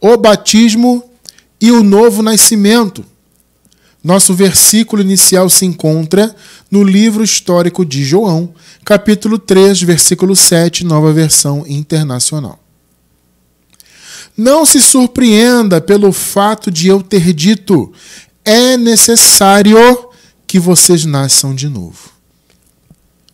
o batismo e o novo nascimento. Nosso versículo inicial se encontra no livro histórico de João, capítulo 3, versículo 7, nova versão internacional. Não se surpreenda pelo fato de eu ter dito: é necessário que vocês nasçam de novo.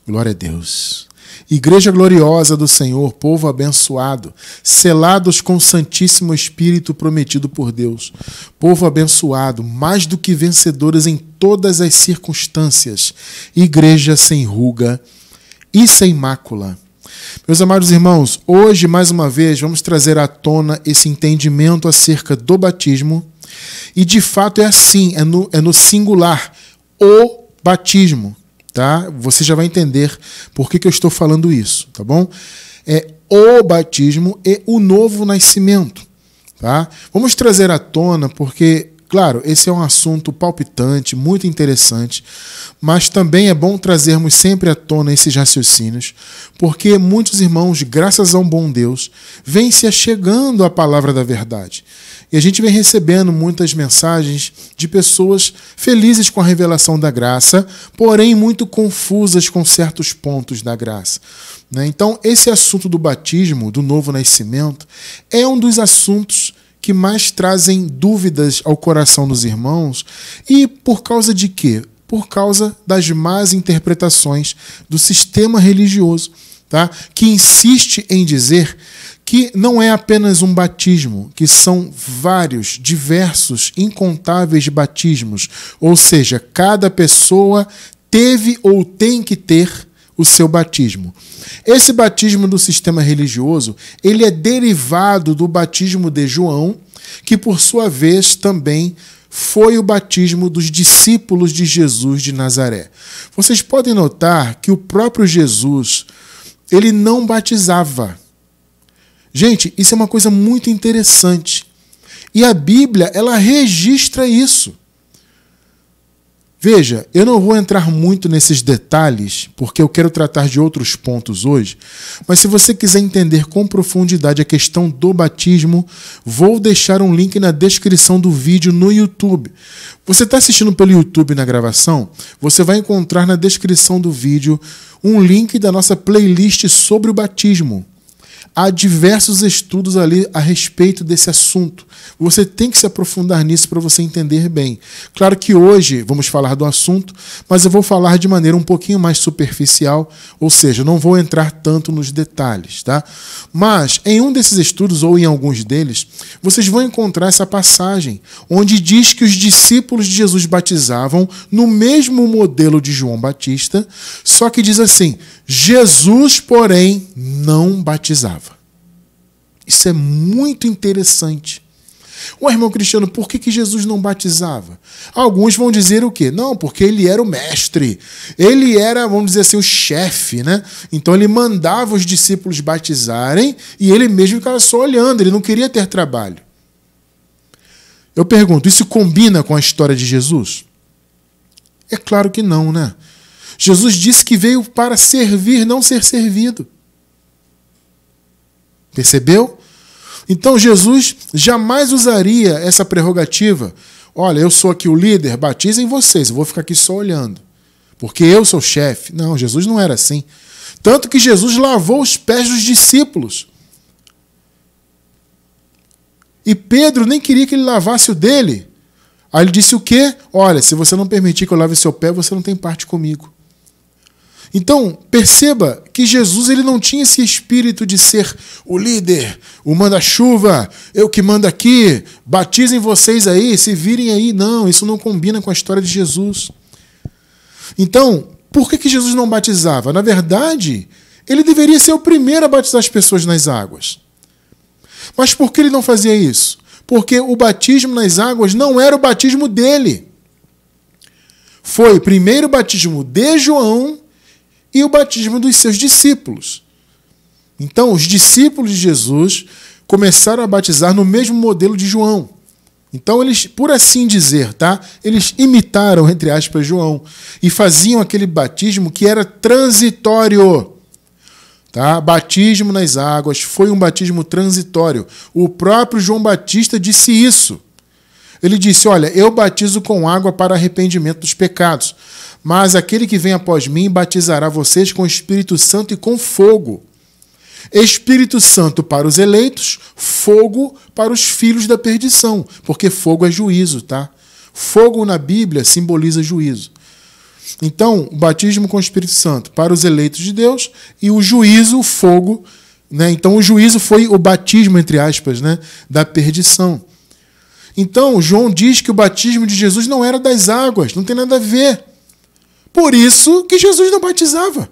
Glória a Deus. Igreja gloriosa do Senhor, povo abençoado, selados com o Santíssimo Espírito prometido por Deus, povo abençoado, mais do que vencedores em todas as circunstâncias, igreja sem ruga e sem mácula. Meus amados irmãos, hoje mais uma vez vamos trazer à tona esse entendimento acerca do batismo. E de fato é assim, é no, é no singular, o batismo tá? Você já vai entender por que, que eu estou falando isso, tá bom? É o batismo e o novo nascimento, tá? Vamos trazer à tona porque Claro, esse é um assunto palpitante, muito interessante, mas também é bom trazermos sempre à tona esses raciocínios, porque muitos irmãos, graças a um bom Deus, vêm se achegando à palavra da verdade. E a gente vem recebendo muitas mensagens de pessoas felizes com a revelação da graça, porém muito confusas com certos pontos da graça. Né? Então, esse assunto do batismo, do novo nascimento, é um dos assuntos que mais trazem dúvidas ao coração dos irmãos e por causa de quê? Por causa das más interpretações do sistema religioso, tá? Que insiste em dizer que não é apenas um batismo, que são vários, diversos, incontáveis batismos, ou seja, cada pessoa teve ou tem que ter o seu batismo. Esse batismo do sistema religioso, ele é derivado do batismo de João, que por sua vez também foi o batismo dos discípulos de Jesus de Nazaré. Vocês podem notar que o próprio Jesus, ele não batizava. Gente, isso é uma coisa muito interessante. E a Bíblia, ela registra isso. Veja, eu não vou entrar muito nesses detalhes, porque eu quero tratar de outros pontos hoje, mas se você quiser entender com profundidade a questão do batismo, vou deixar um link na descrição do vídeo no YouTube. Você está assistindo pelo YouTube na gravação? Você vai encontrar na descrição do vídeo um link da nossa playlist sobre o batismo. Há diversos estudos ali a respeito desse assunto. Você tem que se aprofundar nisso para você entender bem. Claro que hoje vamos falar do assunto, mas eu vou falar de maneira um pouquinho mais superficial, ou seja, não vou entrar tanto nos detalhes, tá? Mas em um desses estudos ou em alguns deles, vocês vão encontrar essa passagem onde diz que os discípulos de Jesus batizavam no mesmo modelo de João Batista, só que diz assim: Jesus, porém, não batizava. Isso é muito interessante. O irmão Cristiano, por que, que Jesus não batizava? Alguns vão dizer o quê? Não, porque ele era o mestre. Ele era, vamos dizer assim, o chefe, né? Então ele mandava os discípulos batizarem e ele mesmo ficava só olhando, ele não queria ter trabalho. Eu pergunto, isso combina com a história de Jesus? É claro que não, né? Jesus disse que veio para servir, não ser servido. Percebeu? Então Jesus jamais usaria essa prerrogativa. Olha, eu sou aqui o líder, batizem vocês, eu vou ficar aqui só olhando. Porque eu sou chefe. Não, Jesus não era assim. Tanto que Jesus lavou os pés dos discípulos. E Pedro nem queria que ele lavasse o dele. Aí ele disse o quê? Olha, se você não permitir que eu lave seu pé, você não tem parte comigo. Então, perceba que Jesus ele não tinha esse espírito de ser o líder, o manda-chuva, eu é que mando aqui, batizem vocês aí, se virem aí. Não, isso não combina com a história de Jesus. Então, por que, que Jesus não batizava? Na verdade, ele deveria ser o primeiro a batizar as pessoas nas águas. Mas por que ele não fazia isso? Porque o batismo nas águas não era o batismo dele. Foi primeiro o batismo de João e o batismo dos seus discípulos. Então, os discípulos de Jesus começaram a batizar no mesmo modelo de João. Então eles, por assim dizer, tá? Eles imitaram entre aspas João e faziam aquele batismo que era transitório. Tá? Batismo nas águas foi um batismo transitório. O próprio João Batista disse isso. Ele disse: Olha, eu batizo com água para arrependimento dos pecados, mas aquele que vem após mim batizará vocês com Espírito Santo e com fogo. Espírito Santo para os eleitos, fogo para os filhos da perdição, porque fogo é juízo, tá? Fogo na Bíblia simboliza juízo. Então, o batismo com o Espírito Santo para os eleitos de Deus e o juízo, o fogo, né? Então, o juízo foi o batismo entre aspas, né, da perdição. Então, João diz que o batismo de Jesus não era das águas, não tem nada a ver. Por isso que Jesus não batizava.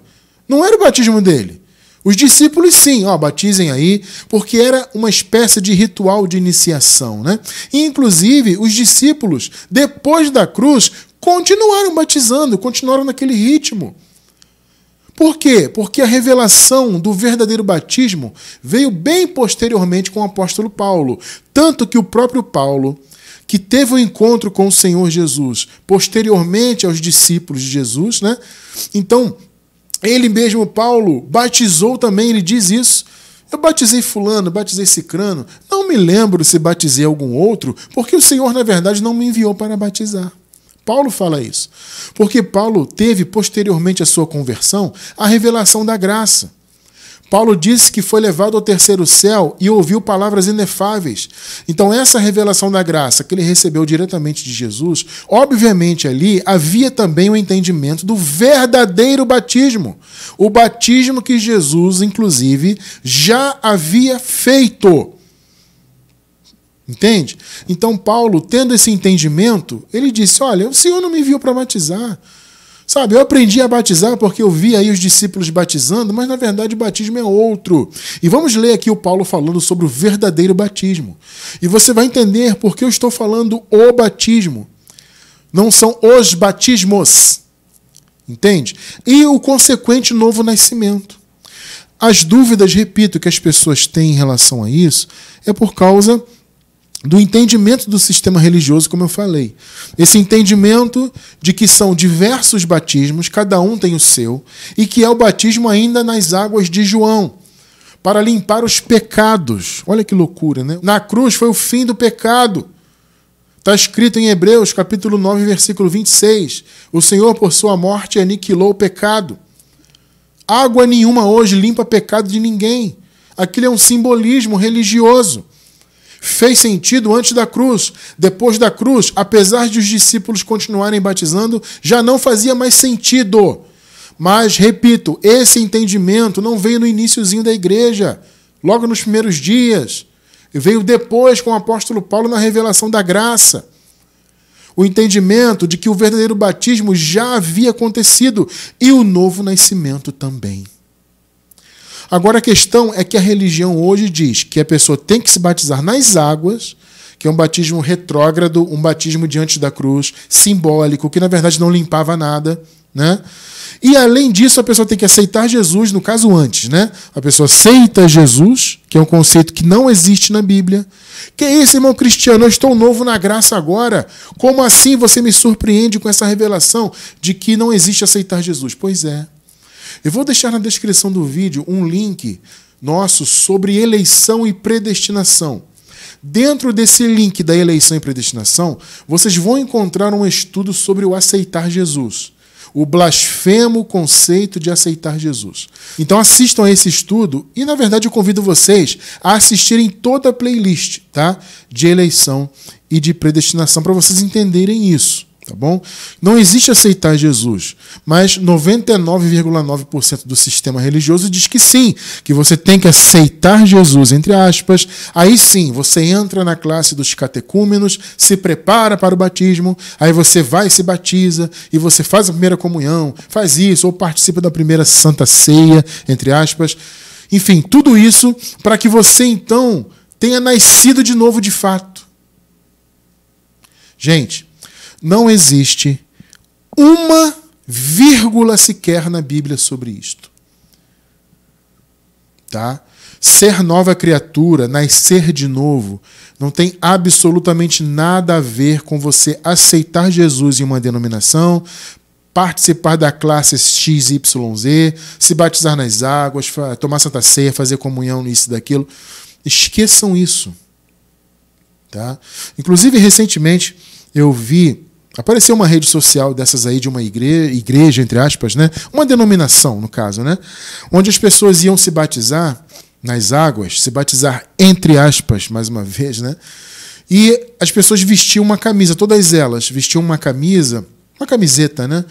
Não era o batismo dele. Os discípulos, sim, ó, batizem aí, porque era uma espécie de ritual de iniciação, né? E, inclusive, os discípulos, depois da cruz, continuaram batizando, continuaram naquele ritmo. Por quê? Porque a revelação do verdadeiro batismo veio bem posteriormente com o apóstolo Paulo. Tanto que o próprio Paulo, que teve o um encontro com o Senhor Jesus posteriormente aos discípulos de Jesus, né? Então, ele mesmo, Paulo, batizou também, ele diz isso. Eu batizei fulano, batizei cicrano. Não me lembro se batizei algum outro, porque o Senhor, na verdade, não me enviou para batizar. Paulo fala isso. Porque Paulo teve, posteriormente à sua conversão, a revelação da graça. Paulo disse que foi levado ao terceiro céu e ouviu palavras inefáveis. Então, essa revelação da graça que ele recebeu diretamente de Jesus, obviamente ali havia também o entendimento do verdadeiro batismo. O batismo que Jesus, inclusive, já havia feito. Entende? Então, Paulo, tendo esse entendimento, ele disse: Olha, o Senhor não me viu para batizar. Sabe, eu aprendi a batizar porque eu vi aí os discípulos batizando, mas na verdade o batismo é outro. E vamos ler aqui o Paulo falando sobre o verdadeiro batismo. E você vai entender porque eu estou falando o batismo. Não são os batismos. Entende? E o consequente novo nascimento. As dúvidas, repito, que as pessoas têm em relação a isso é por causa do entendimento do sistema religioso, como eu falei. Esse entendimento de que são diversos batismos, cada um tem o seu, e que é o batismo ainda nas águas de João, para limpar os pecados. Olha que loucura, né? Na cruz foi o fim do pecado. Está escrito em Hebreus, capítulo 9, versículo 26. O Senhor, por sua morte, aniquilou o pecado. Água nenhuma hoje limpa pecado de ninguém. Aquilo é um simbolismo religioso fez sentido antes da cruz. Depois da cruz, apesar de os discípulos continuarem batizando, já não fazia mais sentido. Mas, repito, esse entendimento não veio no iníciozinho da igreja, logo nos primeiros dias. Veio depois com o apóstolo Paulo na revelação da graça. O entendimento de que o verdadeiro batismo já havia acontecido e o novo nascimento também. Agora a questão é que a religião hoje diz que a pessoa tem que se batizar nas águas, que é um batismo retrógrado, um batismo diante da cruz, simbólico, que na verdade não limpava nada, né? E além disso, a pessoa tem que aceitar Jesus, no caso antes, né? A pessoa aceita Jesus, que é um conceito que não existe na Bíblia. Que é isso, irmão cristiano? Eu estou novo na graça agora. Como assim você me surpreende com essa revelação de que não existe aceitar Jesus? Pois é. Eu vou deixar na descrição do vídeo um link nosso sobre eleição e predestinação. Dentro desse link da eleição e predestinação, vocês vão encontrar um estudo sobre o aceitar Jesus. O blasfemo conceito de aceitar Jesus. Então assistam a esse estudo e, na verdade, eu convido vocês a assistirem toda a playlist tá? de eleição e de predestinação para vocês entenderem isso. Tá bom? Não existe aceitar Jesus, mas 99,9% do sistema religioso diz que sim, que você tem que aceitar Jesus, entre aspas. Aí sim, você entra na classe dos catecúmenos, se prepara para o batismo, aí você vai e se batiza, e você faz a primeira comunhão, faz isso, ou participa da primeira santa ceia, entre aspas. Enfim, tudo isso para que você então tenha nascido de novo de fato. Gente não existe uma vírgula sequer na Bíblia sobre isto. Tá? Ser nova criatura, nascer de novo, não tem absolutamente nada a ver com você aceitar Jesus em uma denominação, participar da classe XYZ, se batizar nas águas, tomar santa ceia, fazer comunhão nisso e daquilo. Esqueçam isso. Tá? Inclusive, recentemente, eu vi apareceu uma rede social dessas aí de uma igreja, igreja entre aspas, né? Uma denominação, no caso, né? Onde as pessoas iam se batizar nas águas, se batizar entre aspas, mais uma vez, né? E as pessoas vestiam uma camisa, todas elas vestiam uma camisa, uma camiseta, né?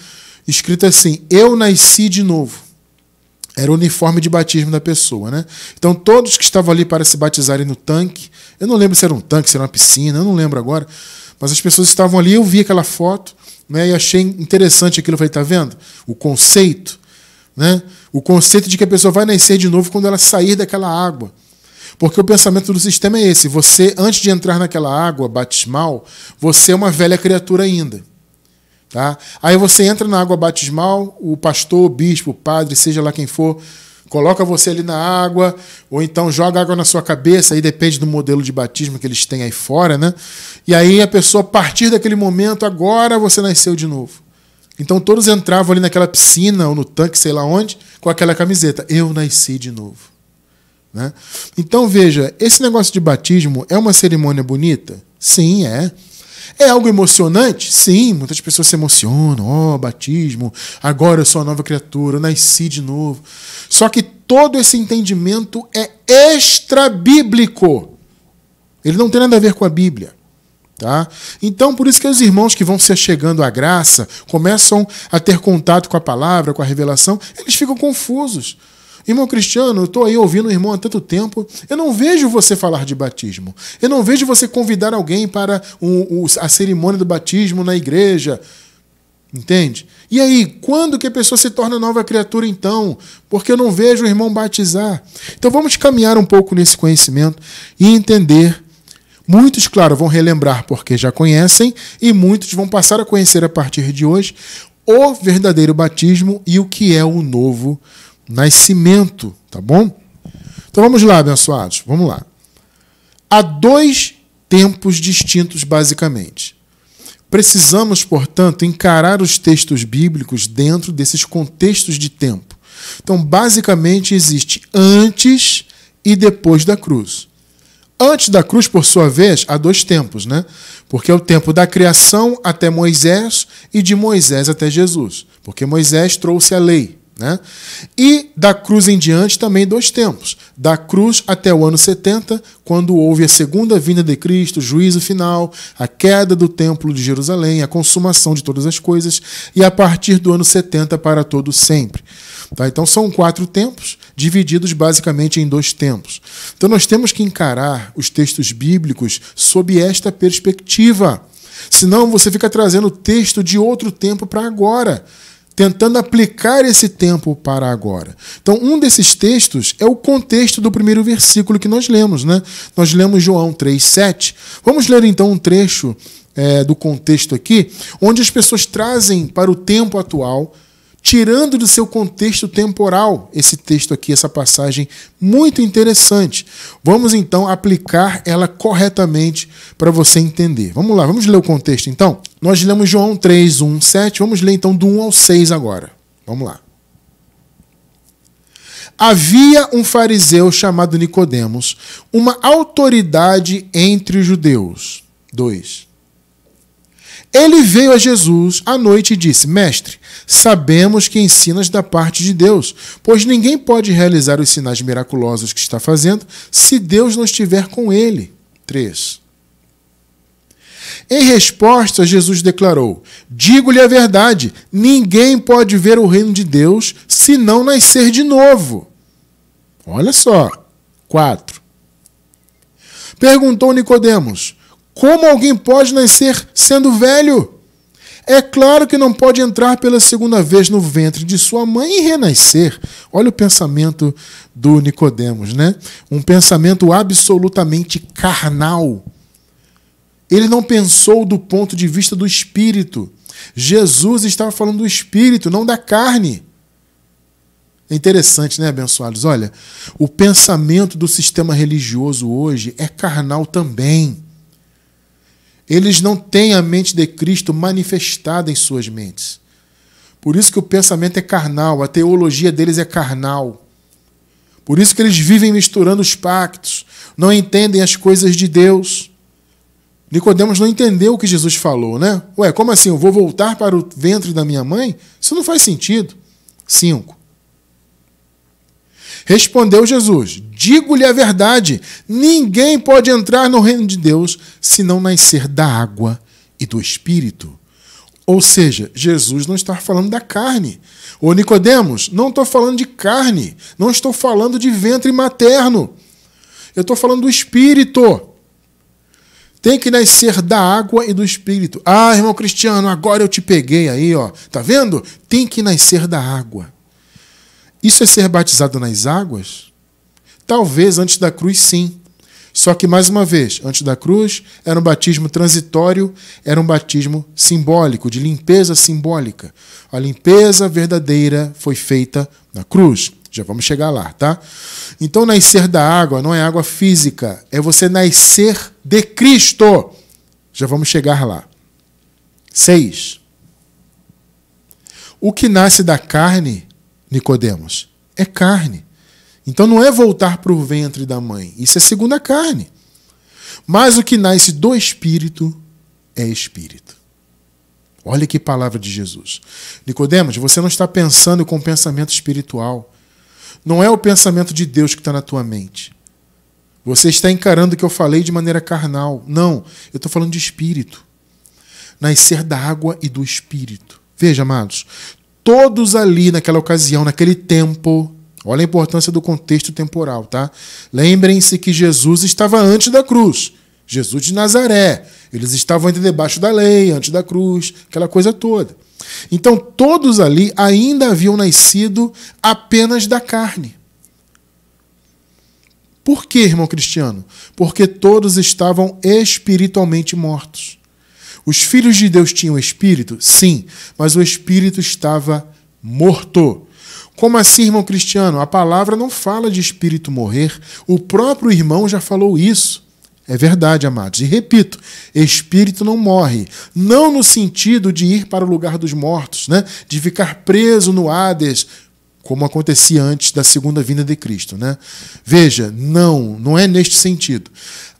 Escrita assim: Eu nasci de novo. Era o uniforme de batismo da pessoa, né? Então todos que estavam ali para se batizarem no tanque, eu não lembro se era um tanque, se era uma piscina, eu não lembro agora mas as pessoas estavam ali, eu vi aquela foto né, e achei interessante aquilo. Eu falei, está vendo? O conceito. Né? O conceito de que a pessoa vai nascer de novo quando ela sair daquela água. Porque o pensamento do sistema é esse: você, antes de entrar naquela água batismal, você é uma velha criatura ainda. Tá? Aí você entra na água batismal, o pastor, o bispo, o padre, seja lá quem for, coloca você ali na água, ou então joga água na sua cabeça, aí depende do modelo de batismo que eles têm aí fora, né? E aí a pessoa, a partir daquele momento, agora você nasceu de novo. Então todos entravam ali naquela piscina ou no tanque, sei lá onde, com aquela camiseta: Eu nasci de novo. Né? Então veja: esse negócio de batismo é uma cerimônia bonita? Sim, é. É algo emocionante? Sim, muitas pessoas se emocionam. Ó, oh, batismo, agora eu sou uma nova criatura, eu nasci de novo. Só que todo esse entendimento é extra-bíblico. Ele não tem nada a ver com a Bíblia. Tá? Então, por isso que os irmãos que vão se chegando à graça, começam a ter contato com a palavra, com a revelação, eles ficam confusos. Irmão Cristiano, eu estou aí ouvindo o irmão há tanto tempo, eu não vejo você falar de batismo. Eu não vejo você convidar alguém para a cerimônia do batismo na igreja. Entende? E aí, quando que a pessoa se torna nova criatura então? Porque eu não vejo o irmão batizar. Então vamos caminhar um pouco nesse conhecimento e entender. Muitos, claro, vão relembrar porque já conhecem, e muitos vão passar a conhecer a partir de hoje o verdadeiro batismo e o que é o novo nascimento, tá bom? Então vamos lá, abençoados, vamos lá. Há dois tempos distintos, basicamente. Precisamos, portanto, encarar os textos bíblicos dentro desses contextos de tempo. Então, basicamente, existe antes e depois da cruz. Antes da cruz, por sua vez, há dois tempos, né? Porque é o tempo da criação até Moisés e de Moisés até Jesus. Porque Moisés trouxe a lei. Né? E da cruz em diante também dois tempos. Da cruz até o ano 70, quando houve a segunda vinda de Cristo, o juízo final, a queda do templo de Jerusalém, a consumação de todas as coisas, e a partir do ano 70 para todo sempre. Tá? Então são quatro tempos, divididos basicamente em dois tempos. Então nós temos que encarar os textos bíblicos sob esta perspectiva. Senão você fica trazendo o texto de outro tempo para agora tentando aplicar esse tempo para agora. Então, um desses textos é o contexto do primeiro versículo que nós lemos, né? Nós lemos João 3:7. Vamos ler então um trecho é, do contexto aqui, onde as pessoas trazem para o tempo atual tirando do seu contexto temporal esse texto aqui, essa passagem muito interessante. Vamos então aplicar ela corretamente para você entender. Vamos lá, vamos ler o contexto então? Nós lemos João 3, 1, 7. Vamos ler então do 1 ao 6 agora. Vamos lá. Havia um fariseu chamado Nicodemos, uma autoridade entre os judeus. 2. Ele veio a Jesus à noite e disse: Mestre, sabemos que ensinas da parte de Deus, pois ninguém pode realizar os sinais miraculosos que está fazendo se Deus não estiver com ele. 3. Em resposta, Jesus declarou: Digo-lhe a verdade, ninguém pode ver o reino de Deus se não nascer de novo. Olha só. 4. Perguntou Nicodemos: como alguém pode nascer sendo velho? É claro que não pode entrar pela segunda vez no ventre de sua mãe e renascer. Olha o pensamento do Nicodemos, né? Um pensamento absolutamente carnal. Ele não pensou do ponto de vista do espírito. Jesus estava falando do espírito, não da carne. É interessante, né, abençoados? Olha, o pensamento do sistema religioso hoje é carnal também. Eles não têm a mente de Cristo manifestada em suas mentes. Por isso que o pensamento é carnal, a teologia deles é carnal. Por isso que eles vivem misturando os pactos, não entendem as coisas de Deus. Nicodemos não entendeu o que Jesus falou, né? Ué, como assim? Eu vou voltar para o ventre da minha mãe? Isso não faz sentido. 5. Respondeu Jesus: Digo-lhe a verdade: ninguém pode entrar no reino de Deus se não nascer da água e do espírito. Ou seja, Jesus não está falando da carne. Ô Nicodemos, não estou falando de carne, não estou falando de ventre materno. Eu estou falando do espírito. Tem que nascer da água e do espírito. Ah, irmão Cristiano, agora eu te peguei aí, ó. Tá vendo? Tem que nascer da água. Isso é ser batizado nas águas? Talvez antes da cruz, sim. Só que, mais uma vez, antes da cruz era um batismo transitório, era um batismo simbólico, de limpeza simbólica. A limpeza verdadeira foi feita na cruz. Já vamos chegar lá, tá? Então, nascer da água não é água física, é você nascer de Cristo. Já vamos chegar lá. 6. O que nasce da carne Nicodemos? É carne. Então não é voltar para o ventre da mãe, isso é segunda carne. Mas o que nasce do espírito é espírito. Olha que palavra de Jesus. Nicodemos, você não está pensando com pensamento espiritual. Não é o pensamento de Deus que está na tua mente. Você está encarando o que eu falei de maneira carnal. Não, eu estou falando de espírito. Nascer da água e do espírito. Veja, amados, todos ali naquela ocasião, naquele tempo. Olha a importância do contexto temporal, tá? Lembrem-se que Jesus estava antes da cruz. Jesus de Nazaré. Eles estavam ainda debaixo da lei, antes da cruz, aquela coisa toda. Então, todos ali ainda haviam nascido apenas da carne. Por que, irmão cristiano? Porque todos estavam espiritualmente mortos. Os filhos de Deus tinham espírito? Sim, mas o espírito estava morto. Como assim, irmão cristiano? A palavra não fala de espírito morrer. O próprio irmão já falou isso. É verdade, amados. E repito, espírito não morre. Não no sentido de ir para o lugar dos mortos, né? de ficar preso no Hades, como acontecia antes da segunda vinda de Cristo, né? Veja, não, não é neste sentido.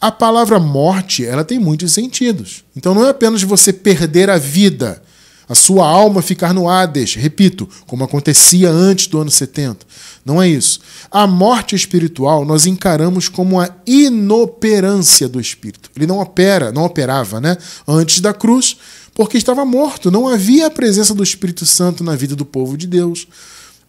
A palavra morte, ela tem muitos sentidos. Então não é apenas você perder a vida, a sua alma ficar no Hades, repito, como acontecia antes do ano 70. Não é isso. A morte espiritual nós encaramos como a inoperância do espírito. Ele não opera, não operava, né? Antes da cruz, porque estava morto, não havia a presença do Espírito Santo na vida do povo de Deus.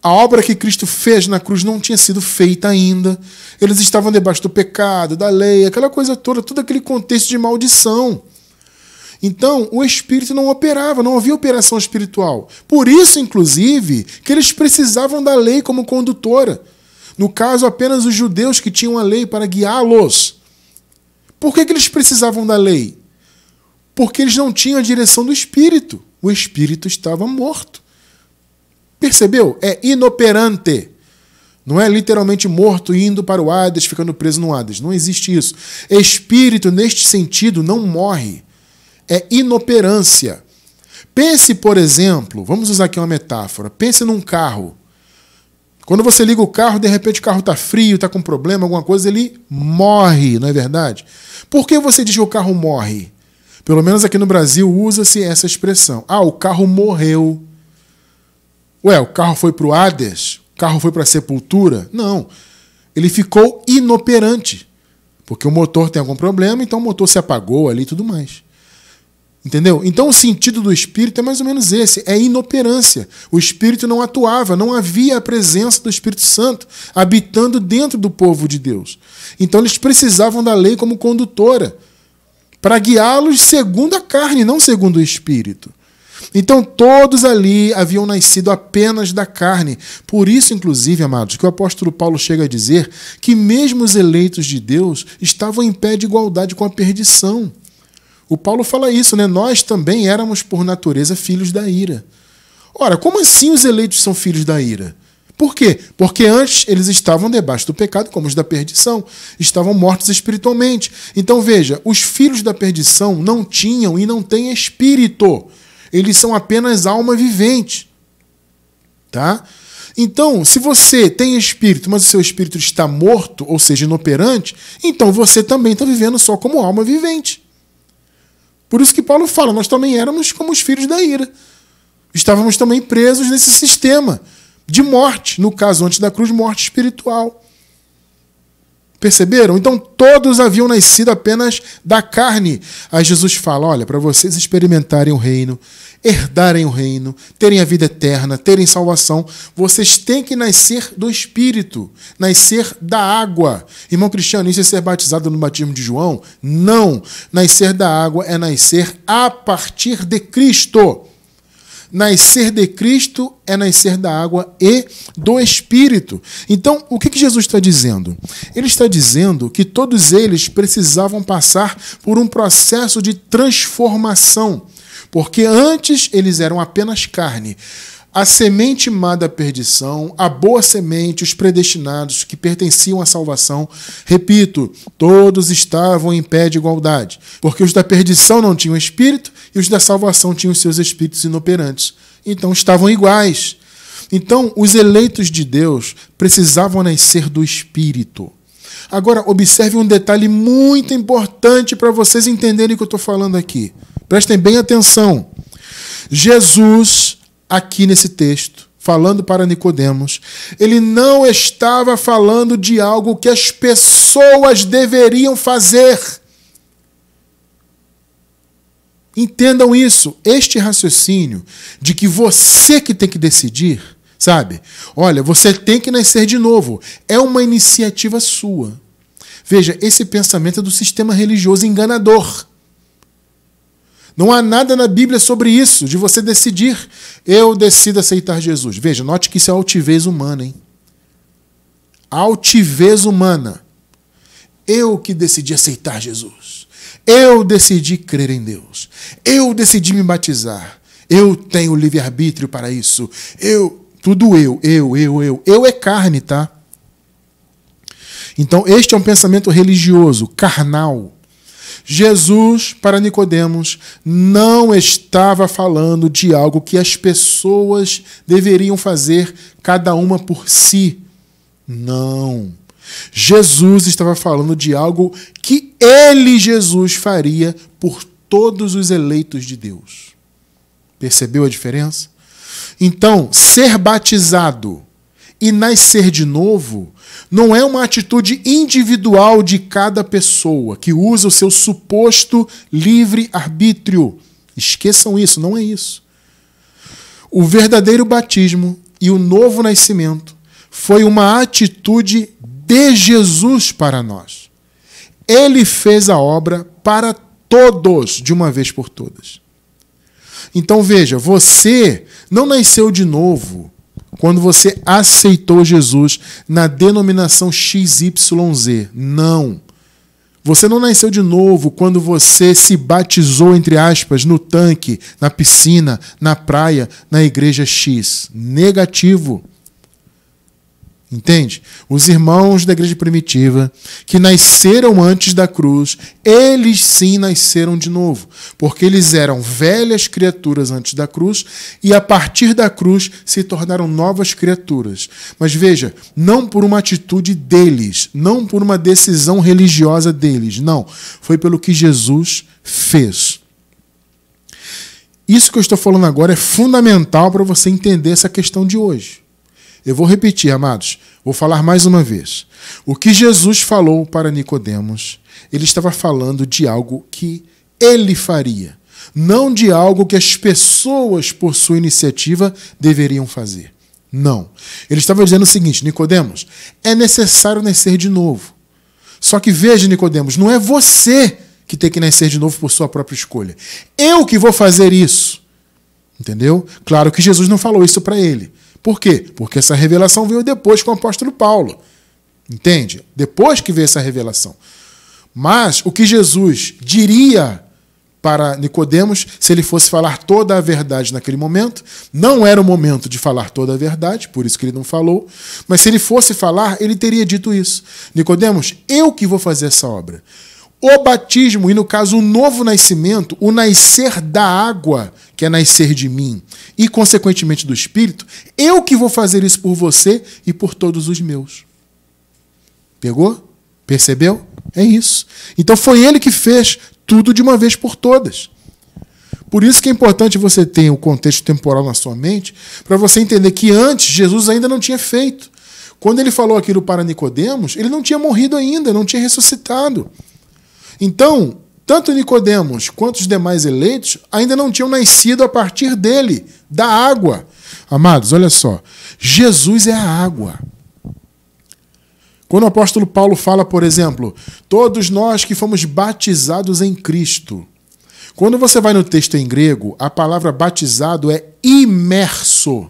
A obra que Cristo fez na cruz não tinha sido feita ainda. Eles estavam debaixo do pecado, da lei, aquela coisa toda, todo aquele contexto de maldição. Então, o espírito não operava, não havia operação espiritual. Por isso, inclusive, que eles precisavam da lei como condutora. No caso, apenas os judeus que tinham a lei para guiá-los. Por que, que eles precisavam da lei? Porque eles não tinham a direção do espírito. O espírito estava morto. Percebeu? É inoperante. Não é literalmente morto indo para o Hades, ficando preso no Hades. Não existe isso. Espírito, neste sentido, não morre. É inoperância. Pense, por exemplo, vamos usar aqui uma metáfora. Pense num carro. Quando você liga o carro, de repente o carro está frio, está com problema, alguma coisa, ele morre, não é verdade? Por que você diz que o carro morre? Pelo menos aqui no Brasil usa-se essa expressão. Ah, o carro morreu. Ué, o carro foi para o Hades? O carro foi para a sepultura? Não. Ele ficou inoperante. Porque o motor tem algum problema, então o motor se apagou ali e tudo mais. Entendeu? Então o sentido do espírito é mais ou menos esse: é inoperância. O espírito não atuava, não havia a presença do Espírito Santo habitando dentro do povo de Deus. Então eles precisavam da lei como condutora para guiá-los segundo a carne, não segundo o espírito. Então todos ali haviam nascido apenas da carne. Por isso, inclusive, amados, que o apóstolo Paulo chega a dizer que mesmo os eleitos de Deus estavam em pé de igualdade com a perdição. O Paulo fala isso, né? Nós também éramos por natureza filhos da ira. Ora, como assim os eleitos são filhos da ira? Por quê? Porque antes eles estavam debaixo do pecado, como os da perdição, estavam mortos espiritualmente. Então veja, os filhos da perdição não tinham e não têm espírito. Eles são apenas alma vivente. Tá? Então, se você tem espírito, mas o seu espírito está morto, ou seja, inoperante, então você também está vivendo só como alma vivente. Por isso que Paulo fala: nós também éramos como os filhos da ira. Estávamos também presos nesse sistema de morte, no caso, antes da cruz, morte espiritual. Perceberam? Então todos haviam nascido apenas da carne. Aí Jesus fala: olha, para vocês experimentarem o reino, herdarem o reino, terem a vida eterna, terem salvação, vocês têm que nascer do Espírito, nascer da água. Irmão Cristiano, isso é ser batizado no batismo de João? Não! Nascer da água é nascer a partir de Cristo. Nascer de Cristo é nascer da água e do Espírito. Então, o que, que Jesus está dizendo? Ele está dizendo que todos eles precisavam passar por um processo de transformação, porque antes eles eram apenas carne. A semente má da perdição, a boa semente, os predestinados que pertenciam à salvação, repito, todos estavam em pé de igualdade, porque os da perdição não tinham espírito e os da salvação tinham seus espíritos inoperantes. Então estavam iguais. Então, os eleitos de Deus precisavam nascer do espírito. Agora, observe um detalhe muito importante para vocês entenderem o que eu estou falando aqui. Prestem bem atenção. Jesus aqui nesse texto, falando para Nicodemos, ele não estava falando de algo que as pessoas deveriam fazer. Entendam isso, este raciocínio de que você que tem que decidir, sabe? Olha, você tem que nascer de novo, é uma iniciativa sua. Veja, esse pensamento é do sistema religioso enganador. Não há nada na Bíblia sobre isso, de você decidir, eu decido aceitar Jesus. Veja, note que isso é altivez humana, hein? Altivez humana. Eu que decidi aceitar Jesus. Eu decidi crer em Deus. Eu decidi me batizar. Eu tenho livre-arbítrio para isso. Eu, tudo eu, eu, eu, eu. Eu é carne, tá? Então, este é um pensamento religioso, carnal Jesus para Nicodemos não estava falando de algo que as pessoas deveriam fazer cada uma por si. Não. Jesus estava falando de algo que ele, Jesus, faria por todos os eleitos de Deus. Percebeu a diferença? Então, ser batizado e nascer de novo não é uma atitude individual de cada pessoa que usa o seu suposto livre arbítrio. Esqueçam isso, não é isso. O verdadeiro batismo e o novo nascimento foi uma atitude de Jesus para nós. Ele fez a obra para todos de uma vez por todas. Então veja, você não nasceu de novo quando você aceitou Jesus na denominação XYZ. Não. Você não nasceu de novo quando você se batizou, entre aspas, no tanque, na piscina, na praia, na igreja X. Negativo. Entende? Os irmãos da igreja primitiva, que nasceram antes da cruz, eles sim nasceram de novo, porque eles eram velhas criaturas antes da cruz e a partir da cruz se tornaram novas criaturas. Mas veja, não por uma atitude deles, não por uma decisão religiosa deles, não. Foi pelo que Jesus fez. Isso que eu estou falando agora é fundamental para você entender essa questão de hoje. Eu vou repetir, amados, vou falar mais uma vez. O que Jesus falou para Nicodemos, ele estava falando de algo que ele faria, não de algo que as pessoas por sua iniciativa deveriam fazer. Não. Ele estava dizendo o seguinte, Nicodemos, é necessário nascer de novo. Só que veja, Nicodemos, não é você que tem que nascer de novo por sua própria escolha. Eu que vou fazer isso. Entendeu? Claro que Jesus não falou isso para ele. Por quê? Porque essa revelação veio depois com o apóstolo Paulo. Entende? Depois que veio essa revelação. Mas o que Jesus diria para Nicodemos, se ele fosse falar toda a verdade naquele momento, não era o momento de falar toda a verdade, por isso que ele não falou, mas se ele fosse falar, ele teria dito isso. Nicodemos, eu que vou fazer essa obra o batismo, e no caso o novo nascimento, o nascer da água, que é nascer de mim, e consequentemente do Espírito, eu que vou fazer isso por você e por todos os meus. Pegou? Percebeu? É isso. Então foi ele que fez tudo de uma vez por todas. Por isso que é importante você ter o contexto temporal na sua mente, para você entender que antes Jesus ainda não tinha feito. Quando ele falou aquilo para Nicodemos, ele não tinha morrido ainda, não tinha ressuscitado. Então, tanto Nicodemos quanto os demais eleitos ainda não tinham nascido a partir dele, da água. Amados, olha só, Jesus é a água. Quando o apóstolo Paulo fala, por exemplo, todos nós que fomos batizados em Cristo. Quando você vai no texto em grego, a palavra batizado é imerso.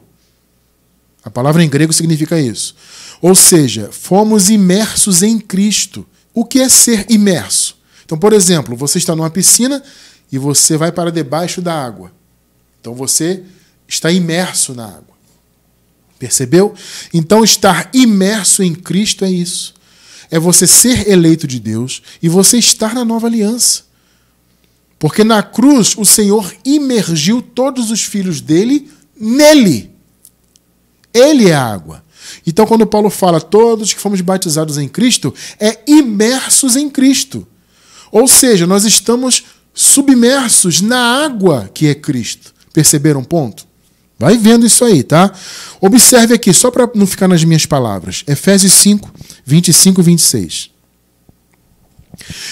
A palavra em grego significa isso. Ou seja, fomos imersos em Cristo. O que é ser imerso? Então, por exemplo, você está numa piscina e você vai para debaixo da água. Então você está imerso na água. Percebeu? Então, estar imerso em Cristo é isso. É você ser eleito de Deus e você estar na nova aliança. Porque na cruz o Senhor imergiu todos os filhos dele nele. Ele é a água. Então, quando Paulo fala todos que fomos batizados em Cristo, é imersos em Cristo. Ou seja, nós estamos submersos na água que é Cristo. Perceberam o ponto? Vai vendo isso aí, tá? Observe aqui, só para não ficar nas minhas palavras. Efésios 5, 25 e 26.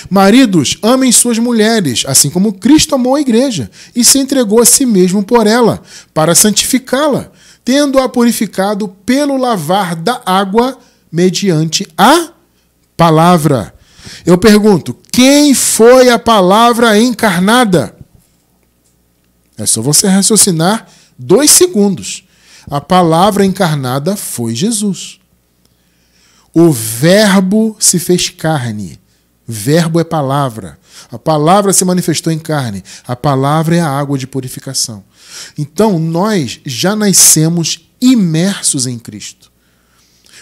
Maridos, amem suas mulheres, assim como Cristo amou a igreja e se entregou a si mesmo por ela, para santificá-la, tendo-a purificado pelo lavar da água mediante a palavra. Eu pergunto, quem foi a palavra encarnada? É só você raciocinar dois segundos. A palavra encarnada foi Jesus. O Verbo se fez carne. Verbo é palavra. A palavra se manifestou em carne. A palavra é a água de purificação. Então, nós já nascemos imersos em Cristo.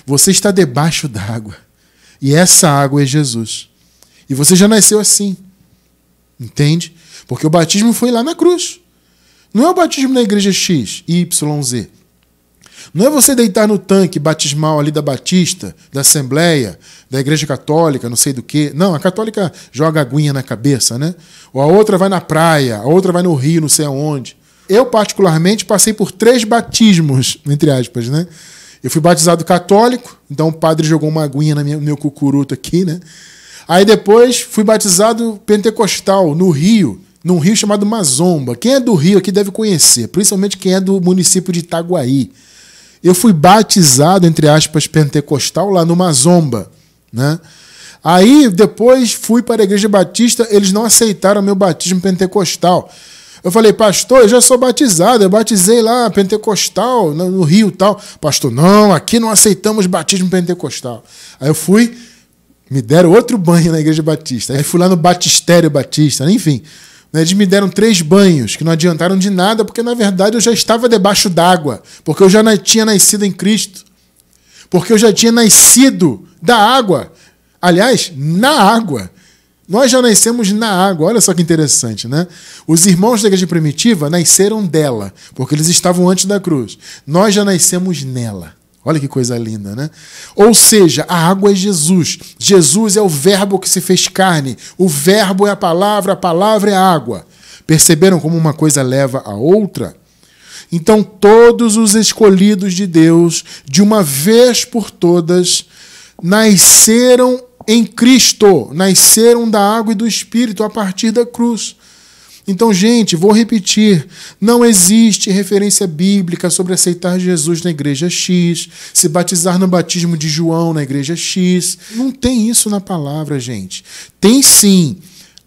Você está debaixo d'água. E essa água é Jesus. E você já nasceu assim. Entende? Porque o batismo foi lá na cruz. Não é o batismo na igreja X, Y, Z. Não é você deitar no tanque batismal ali da Batista, da Assembleia, da Igreja Católica, não sei do que. Não, a católica joga aguinha na cabeça, né? Ou a outra vai na praia, a outra vai no rio, não sei aonde. Eu, particularmente, passei por três batismos, entre aspas, né? Eu fui batizado católico, então o padre jogou uma aguinha minha, no meu cucuruto aqui, né? Aí depois fui batizado pentecostal no Rio, num rio chamado Mazomba. Quem é do Rio aqui deve conhecer, principalmente quem é do município de Itaguaí. Eu fui batizado, entre aspas, pentecostal lá no Mazomba, né? Aí depois fui para a igreja batista, eles não aceitaram meu batismo pentecostal. Eu falei, pastor, eu já sou batizado, eu batizei lá pentecostal, no Rio tal. Pastor, não, aqui não aceitamos batismo pentecostal. Aí eu fui me deram outro banho na Igreja Batista. Aí fui lá no Batistério Batista, enfim. Eles me deram três banhos que não adiantaram de nada, porque na verdade eu já estava debaixo d'água, porque eu já tinha nascido em Cristo, porque eu já tinha nascido da água. Aliás, na água. Nós já nascemos na água, olha só que interessante, né? Os irmãos da igreja primitiva nasceram dela, porque eles estavam antes da cruz. Nós já nascemos nela. Olha que coisa linda, né? Ou seja, a água é Jesus. Jesus é o Verbo que se fez carne. O Verbo é a palavra, a palavra é a água. Perceberam como uma coisa leva a outra? Então, todos os escolhidos de Deus, de uma vez por todas, nasceram em Cristo, nasceram da água e do Espírito a partir da cruz. Então, gente, vou repetir: não existe referência bíblica sobre aceitar Jesus na igreja X, se batizar no batismo de João na igreja X. Não tem isso na palavra, gente. Tem sim.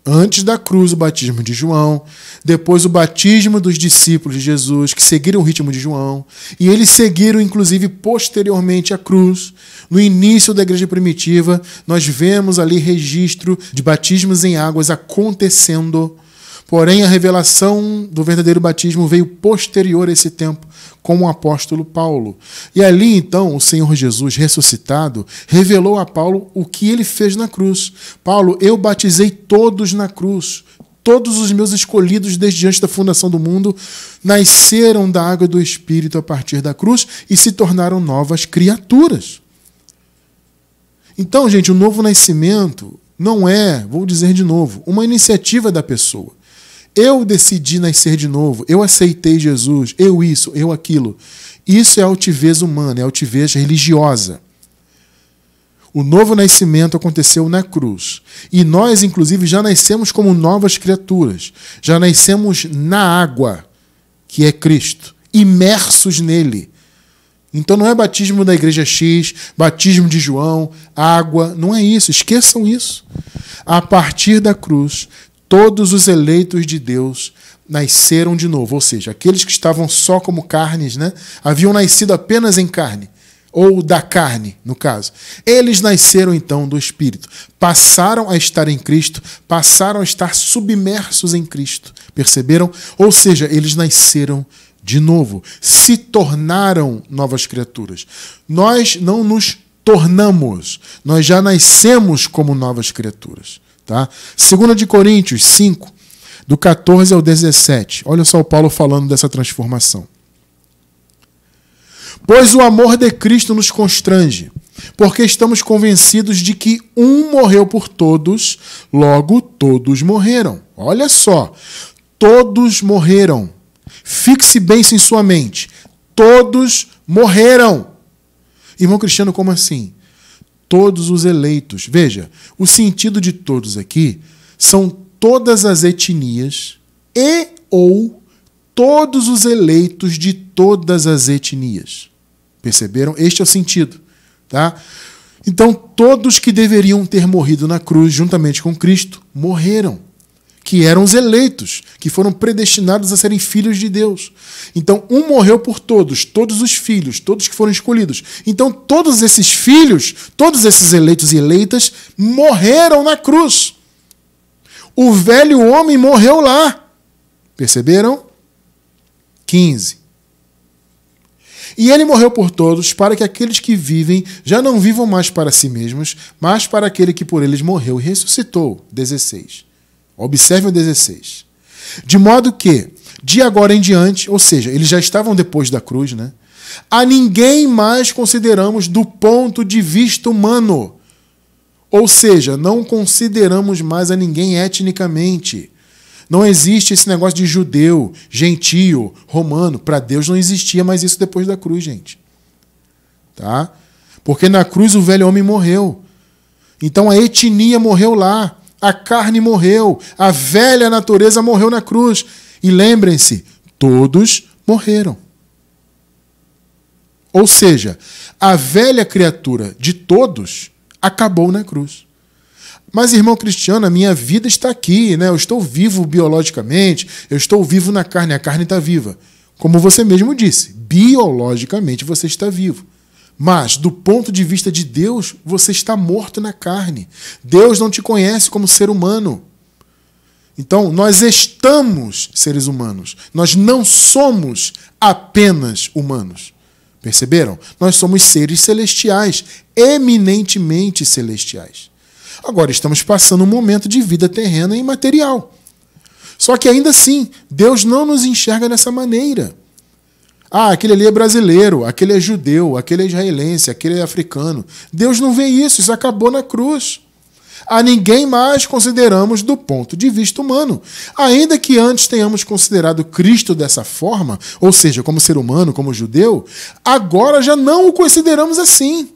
Antes da cruz, o batismo de João, depois o batismo dos discípulos de Jesus, que seguiram o ritmo de João, e eles seguiram, inclusive, posteriormente a cruz. No início da igreja primitiva, nós vemos ali registro de batismos em águas acontecendo Porém, a revelação do verdadeiro batismo veio posterior a esse tempo, com o apóstolo Paulo. E ali, então, o Senhor Jesus ressuscitado revelou a Paulo o que ele fez na cruz. Paulo, eu batizei todos na cruz. Todos os meus escolhidos desde antes da fundação do mundo nasceram da água do Espírito a partir da cruz e se tornaram novas criaturas. Então, gente, o novo nascimento não é, vou dizer de novo, uma iniciativa da pessoa. Eu decidi nascer de novo, eu aceitei Jesus, eu isso, eu aquilo. Isso é altivez humana, é altivez religiosa. O novo nascimento aconteceu na cruz. E nós, inclusive, já nascemos como novas criaturas. Já nascemos na água, que é Cristo, imersos nele. Então não é batismo da igreja X, batismo de João, água, não é isso, esqueçam isso. A partir da cruz, todos os eleitos de Deus nasceram de novo, ou seja, aqueles que estavam só como carnes, né, haviam nascido apenas em carne, ou da carne, no caso. Eles nasceram então do Espírito, passaram a estar em Cristo, passaram a estar submersos em Cristo. Perceberam? Ou seja, eles nasceram de novo, se tornaram novas criaturas. Nós não nos tornamos, nós já nascemos como novas criaturas. Tá? 2 de Coríntios 5, do 14 ao 17. Olha só o Paulo falando dessa transformação. Pois o amor de Cristo nos constrange, porque estamos convencidos de que um morreu por todos, logo todos morreram. Olha só, todos morreram. Fixe bem isso em sua mente. Todos morreram. Irmão Cristiano, como assim? todos os eleitos. Veja, o sentido de todos aqui são todas as etnias e ou todos os eleitos de todas as etnias. Perceberam? Este é o sentido, tá? Então, todos que deveriam ter morrido na cruz juntamente com Cristo morreram que eram os eleitos, que foram predestinados a serem filhos de Deus. Então, um morreu por todos, todos os filhos, todos que foram escolhidos. Então, todos esses filhos, todos esses eleitos e eleitas, morreram na cruz. O velho homem morreu lá. Perceberam? 15. E ele morreu por todos, para que aqueles que vivem já não vivam mais para si mesmos, mas para aquele que por eles morreu e ressuscitou. 16. Observe o 16. De modo que, de agora em diante, ou seja, eles já estavam depois da cruz, né? A ninguém mais consideramos do ponto de vista humano. Ou seja, não consideramos mais a ninguém etnicamente. Não existe esse negócio de judeu, gentio, romano. Para Deus não existia mais isso depois da cruz, gente. Tá? Porque na cruz o velho homem morreu. Então a etnia morreu lá. A carne morreu, a velha natureza morreu na cruz. E lembrem-se, todos morreram. Ou seja, a velha criatura de todos acabou na cruz. Mas, irmão cristiano, a minha vida está aqui, né? Eu estou vivo biologicamente, eu estou vivo na carne, a carne está viva. Como você mesmo disse, biologicamente você está vivo. Mas, do ponto de vista de Deus, você está morto na carne. Deus não te conhece como ser humano. Então, nós estamos seres humanos. Nós não somos apenas humanos. Perceberam? Nós somos seres celestiais, eminentemente celestiais. Agora, estamos passando um momento de vida terrena e material. Só que ainda assim, Deus não nos enxerga dessa maneira. Ah, aquele ali é brasileiro, aquele é judeu, aquele é israelense, aquele é africano. Deus não vê isso, isso acabou na cruz. A ninguém mais consideramos do ponto de vista humano. Ainda que antes tenhamos considerado Cristo dessa forma, ou seja, como ser humano, como judeu, agora já não o consideramos assim.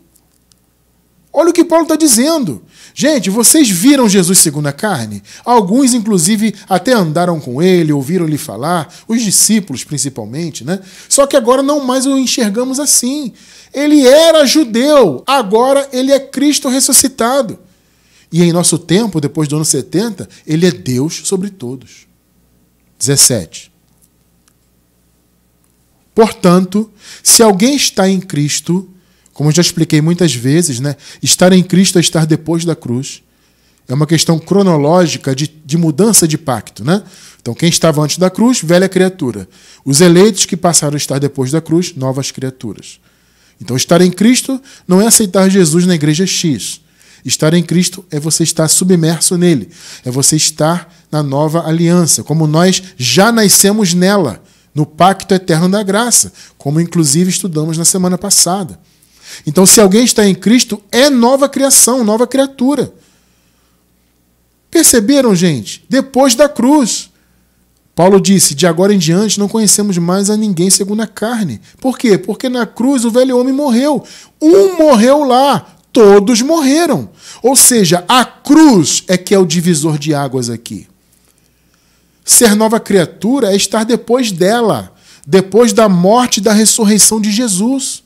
Olha o que Paulo está dizendo. Gente, vocês viram Jesus segundo a carne? Alguns, inclusive, até andaram com ele, ouviram-lhe falar, os discípulos principalmente, né? Só que agora não mais o enxergamos assim. Ele era judeu, agora ele é Cristo ressuscitado. E em nosso tempo, depois do ano 70, ele é Deus sobre todos. 17. Portanto, se alguém está em Cristo, como já expliquei muitas vezes, né? estar em Cristo é estar depois da cruz. É uma questão cronológica de, de mudança de pacto. Né? Então, quem estava antes da cruz, velha criatura. Os eleitos que passaram a estar depois da cruz, novas criaturas. Então, estar em Cristo não é aceitar Jesus na igreja X. Estar em Cristo é você estar submerso nele, é você estar na nova aliança, como nós já nascemos nela, no pacto eterno da graça, como inclusive estudamos na semana passada. Então, se alguém está em Cristo, é nova criação, nova criatura. Perceberam, gente? Depois da cruz. Paulo disse: De agora em diante não conhecemos mais a ninguém segundo a carne. Por quê? Porque na cruz o velho homem morreu. Um morreu lá, todos morreram. Ou seja, a cruz é que é o divisor de águas aqui. Ser nova criatura é estar depois dela, depois da morte e da ressurreição de Jesus.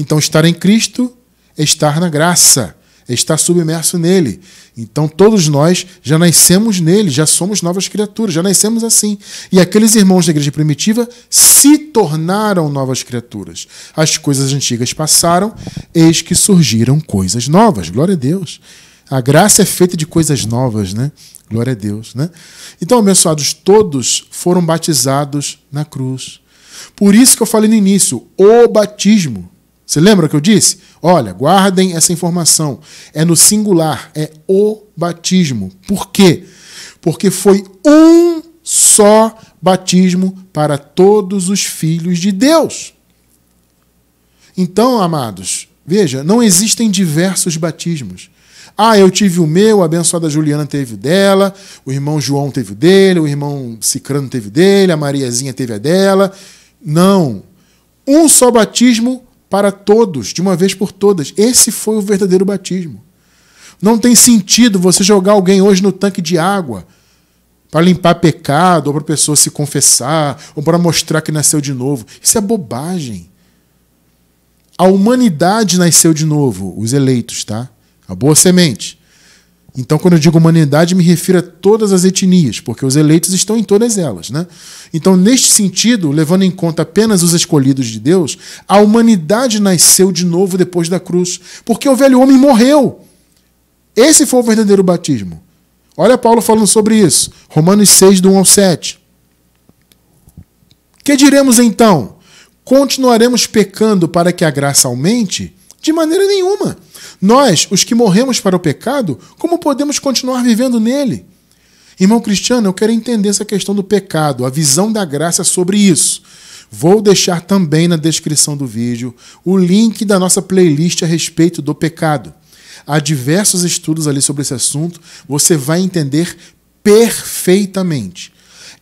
Então, estar em Cristo é estar na graça, é estar submerso nele. Então, todos nós já nascemos nele, já somos novas criaturas, já nascemos assim. E aqueles irmãos da igreja primitiva se tornaram novas criaturas. As coisas antigas passaram, eis que surgiram coisas novas. Glória a Deus. A graça é feita de coisas novas, né? Glória a Deus, né? Então, abençoados, todos foram batizados na cruz. Por isso que eu falei no início, o batismo. Você lembra que eu disse? Olha, guardem essa informação. É no singular, é o batismo. Por quê? Porque foi um só batismo para todos os filhos de Deus. Então, amados, veja, não existem diversos batismos. Ah, eu tive o meu, a abençoada Juliana teve o dela, o irmão João teve o dele, o irmão Cicrano teve o dele, a Mariazinha teve a dela. Não. Um só batismo para todos, de uma vez por todas. Esse foi o verdadeiro batismo. Não tem sentido você jogar alguém hoje no tanque de água para limpar pecado, ou para a pessoa se confessar, ou para mostrar que nasceu de novo. Isso é bobagem. A humanidade nasceu de novo, os eleitos, tá? A boa semente. Então, quando eu digo humanidade, me refiro a todas as etnias, porque os eleitos estão em todas elas. Né? Então, neste sentido, levando em conta apenas os escolhidos de Deus, a humanidade nasceu de novo depois da cruz, porque o velho homem morreu. Esse foi o verdadeiro batismo. Olha Paulo falando sobre isso, Romanos 6, do 1 ao 7. Que diremos então? Continuaremos pecando para que a graça aumente? De maneira nenhuma. Nós, os que morremos para o pecado, como podemos continuar vivendo nele? Irmão Cristiano, eu quero entender essa questão do pecado, a visão da graça sobre isso. Vou deixar também na descrição do vídeo o link da nossa playlist a respeito do pecado. Há diversos estudos ali sobre esse assunto, você vai entender perfeitamente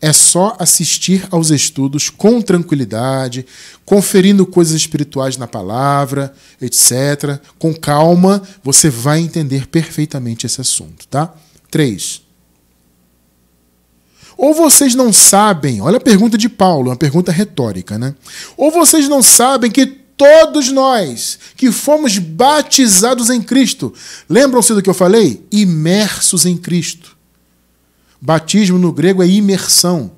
é só assistir aos estudos com tranquilidade, conferindo coisas espirituais na palavra, etc. Com calma, você vai entender perfeitamente esse assunto, tá? 3. Ou vocês não sabem, olha a pergunta de Paulo, uma pergunta retórica, né? Ou vocês não sabem que todos nós que fomos batizados em Cristo, lembram-se do que eu falei? Imersos em Cristo Batismo no grego é imersão.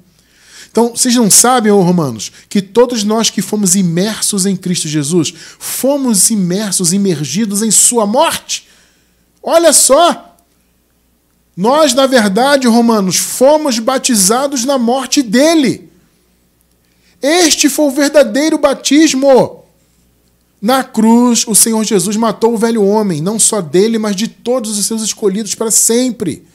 Então, vocês não sabem, ô romanos, que todos nós que fomos imersos em Cristo Jesus, fomos imersos, imergidos em Sua morte? Olha só! Nós, na verdade, romanos, fomos batizados na morte dele. Este foi o verdadeiro batismo. Na cruz, o Senhor Jesus matou o velho homem, não só dele, mas de todos os seus escolhidos para sempre.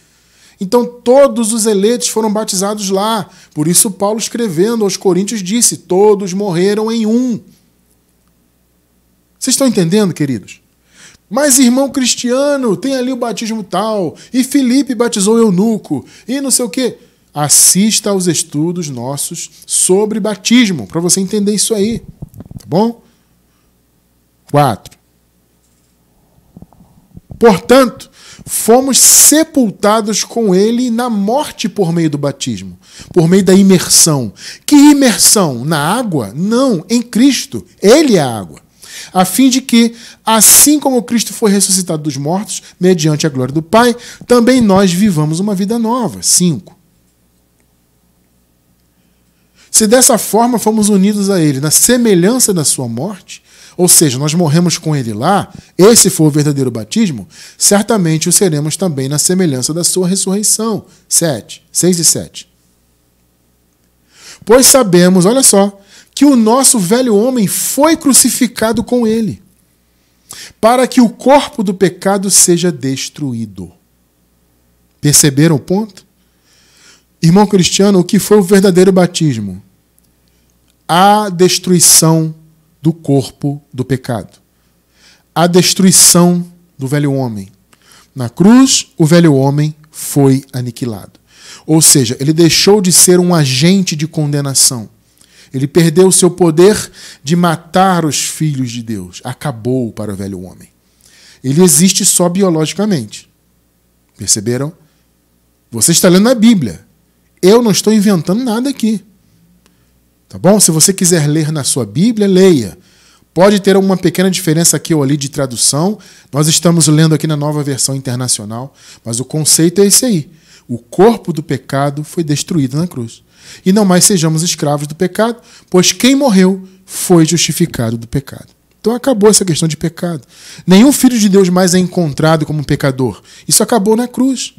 Então todos os eleitos foram batizados lá. Por isso Paulo escrevendo aos Coríntios disse: todos morreram em um. Vocês estão entendendo, queridos? Mas irmão cristiano, tem ali o batismo tal, e Felipe batizou eunuco, e não sei o quê. Assista aos estudos nossos sobre batismo, para você entender isso aí, tá bom? 4. Portanto, fomos sepultados com ele na morte por meio do batismo, por meio da imersão. Que imersão? Na água? Não, em Cristo. Ele é a água. A fim de que, assim como Cristo foi ressuscitado dos mortos, mediante a glória do Pai, também nós vivamos uma vida nova. 5. Se dessa forma fomos unidos a Ele na semelhança da Sua morte, ou seja, nós morremos com ele lá, esse foi o verdadeiro batismo, certamente o seremos também na semelhança da sua ressurreição. 7, 6 e 7. Pois sabemos, olha só, que o nosso velho homem foi crucificado com ele, para que o corpo do pecado seja destruído. Perceberam o ponto? Irmão cristiano, o que foi o verdadeiro batismo? A destruição do corpo do pecado. A destruição do velho homem. Na cruz, o velho homem foi aniquilado. Ou seja, ele deixou de ser um agente de condenação. Ele perdeu o seu poder de matar os filhos de Deus. Acabou para o velho homem. Ele existe só biologicamente. Perceberam? Você está lendo a Bíblia. Eu não estou inventando nada aqui. Tá bom? Se você quiser ler na sua Bíblia, leia. Pode ter uma pequena diferença aqui ou ali de tradução. Nós estamos lendo aqui na nova versão internacional, mas o conceito é esse aí. O corpo do pecado foi destruído na cruz. E não mais sejamos escravos do pecado, pois quem morreu foi justificado do pecado. Então acabou essa questão de pecado. Nenhum filho de Deus mais é encontrado como pecador. Isso acabou na cruz.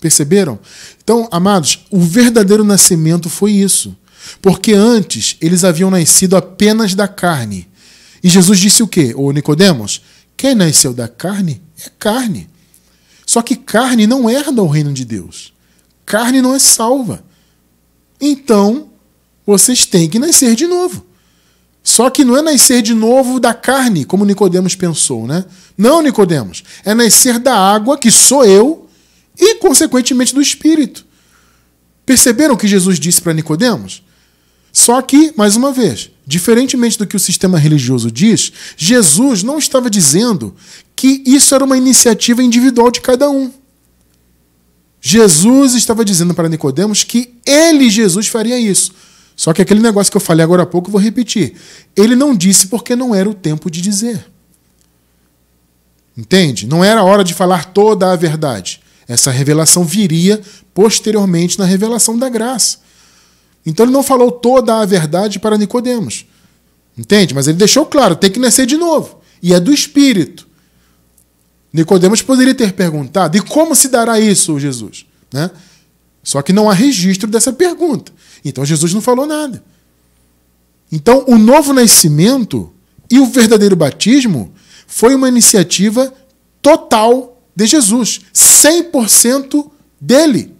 Perceberam? Então, amados, o verdadeiro nascimento foi isso. Porque antes eles haviam nascido apenas da carne. E Jesus disse o quê? O Nicodemos, quem nasceu da carne é carne. Só que carne não herda o reino de Deus. Carne não é salva. Então, vocês têm que nascer de novo. Só que não é nascer de novo da carne, como Nicodemos pensou, né? Não, Nicodemos, é nascer da água, que sou eu, e consequentemente do espírito. Perceberam o que Jesus disse para Nicodemos? Só que, mais uma vez, diferentemente do que o sistema religioso diz, Jesus não estava dizendo que isso era uma iniciativa individual de cada um. Jesus estava dizendo para Nicodemos que ele, Jesus, faria isso. Só que aquele negócio que eu falei agora há pouco, eu vou repetir. Ele não disse porque não era o tempo de dizer. Entende? Não era a hora de falar toda a verdade. Essa revelação viria posteriormente na revelação da graça. Então ele não falou toda a verdade para Nicodemos. Entende? Mas ele deixou claro, tem que nascer de novo. E é do Espírito. Nicodemos poderia ter perguntado, e como se dará isso, Jesus? Né? Só que não há registro dessa pergunta. Então Jesus não falou nada. Então o novo nascimento e o verdadeiro batismo foi uma iniciativa total de Jesus, 100% dele.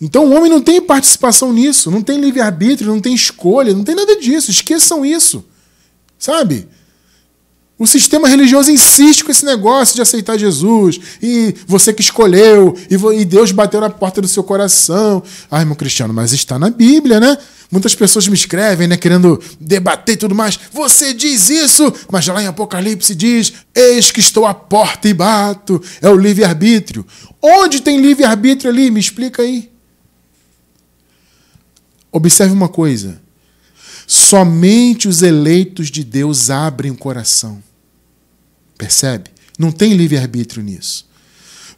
Então o homem não tem participação nisso, não tem livre-arbítrio, não tem escolha, não tem nada disso. Esqueçam isso. Sabe? O sistema religioso insiste com esse negócio de aceitar Jesus, e você que escolheu, e Deus bateu na porta do seu coração. Ai, ah, meu cristiano, mas está na Bíblia, né? Muitas pessoas me escrevem, né, querendo debater e tudo mais. Você diz isso, mas lá em Apocalipse diz: Eis que estou à porta e bato. É o livre-arbítrio. Onde tem livre-arbítrio ali? Me explica aí. Observe uma coisa: somente os eleitos de Deus abrem o coração. Percebe? Não tem livre-arbítrio nisso.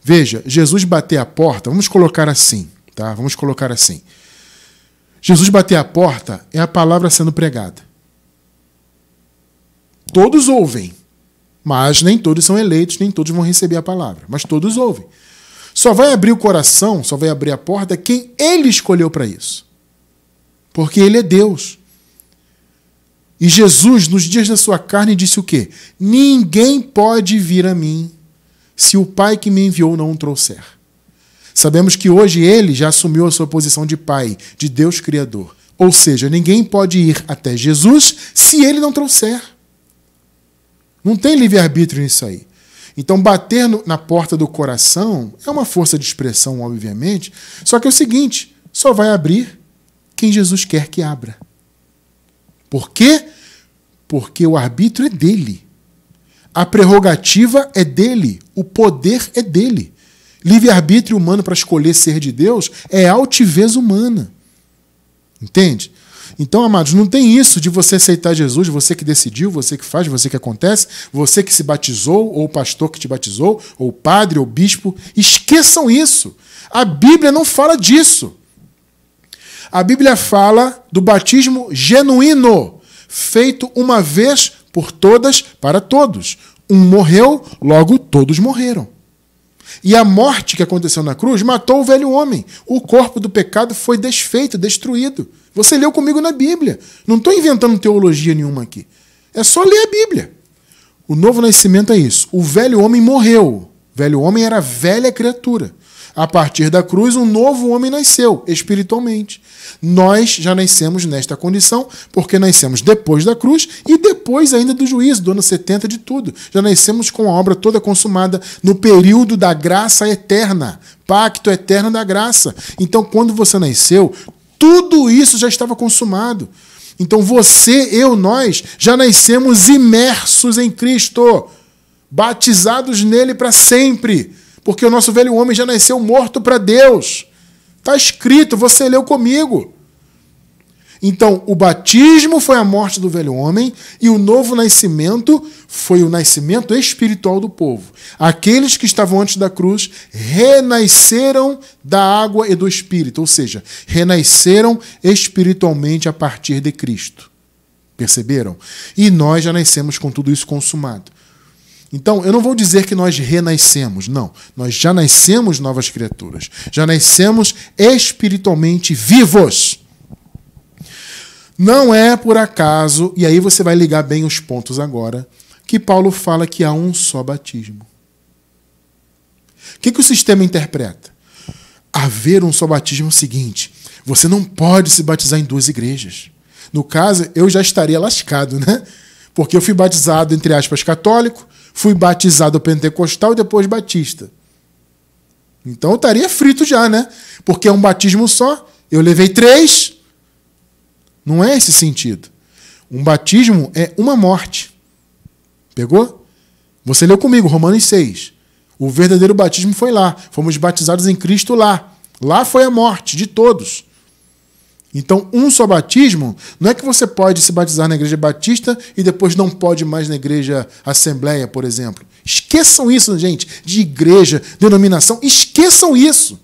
Veja, Jesus bater a porta, vamos colocar assim, tá? Vamos colocar assim. Jesus bater a porta é a palavra sendo pregada. Todos ouvem, mas nem todos são eleitos, nem todos vão receber a palavra, mas todos ouvem. Só vai abrir o coração, só vai abrir a porta quem ele escolheu para isso porque ele é Deus. E Jesus, nos dias da sua carne, disse o quê? Ninguém pode vir a mim se o Pai que me enviou não o trouxer. Sabemos que hoje ele já assumiu a sua posição de Pai, de Deus Criador. Ou seja, ninguém pode ir até Jesus se ele não trouxer. Não tem livre-arbítrio nisso aí. Então, bater no, na porta do coração é uma força de expressão, obviamente, só que é o seguinte: só vai abrir quem Jesus quer que abra. Por quê? Porque o arbítrio é dele. A prerrogativa é dele. O poder é dele. Livre-arbítrio humano para escolher ser de Deus é altivez humana. Entende? Então, amados, não tem isso de você aceitar Jesus, você que decidiu, você que faz, você que acontece, você que se batizou, ou o pastor que te batizou, ou o padre, ou o bispo. Esqueçam isso. A Bíblia não fala disso. A Bíblia fala do batismo genuíno, feito uma vez por todas para todos. Um morreu, logo todos morreram. E a morte que aconteceu na cruz matou o velho homem. O corpo do pecado foi desfeito, destruído. Você leu comigo na Bíblia. Não estou inventando teologia nenhuma aqui. É só ler a Bíblia. O novo nascimento é isso. O velho homem morreu. O velho homem era velha criatura. A partir da cruz, um novo homem nasceu, espiritualmente. Nós já nascemos nesta condição, porque nascemos depois da cruz e depois ainda do juízo, do ano 70 de tudo. Já nascemos com a obra toda consumada no período da graça eterna, pacto eterno da graça. Então, quando você nasceu, tudo isso já estava consumado. Então, você, eu, nós já nascemos imersos em Cristo, batizados nele para sempre porque o nosso velho homem já nasceu morto para Deus. Está escrito, você leu comigo. Então, o batismo foi a morte do velho homem e o novo nascimento foi o nascimento espiritual do povo. Aqueles que estavam antes da cruz renasceram da água e do espírito, ou seja, renasceram espiritualmente a partir de Cristo. Perceberam? E nós já nascemos com tudo isso consumado. Então, eu não vou dizer que nós renascemos, não. Nós já nascemos novas criaturas. Já nascemos espiritualmente vivos. Não é por acaso, e aí você vai ligar bem os pontos agora, que Paulo fala que há um só batismo. O que, que o sistema interpreta? Haver um só batismo é o seguinte: você não pode se batizar em duas igrejas. No caso, eu já estaria lascado, né? Porque eu fui batizado, entre aspas, católico, Fui batizado pentecostal e depois batista. Então eu estaria frito já, né? Porque é um batismo só. Eu levei três. Não é esse sentido. Um batismo é uma morte. Pegou? Você leu comigo, Romanos 6. O verdadeiro batismo foi lá. Fomos batizados em Cristo lá. Lá foi a morte de todos. Então, um só batismo, não é que você pode se batizar na igreja batista e depois não pode mais na igreja assembleia, por exemplo. Esqueçam isso, gente, de igreja, denominação, esqueçam isso.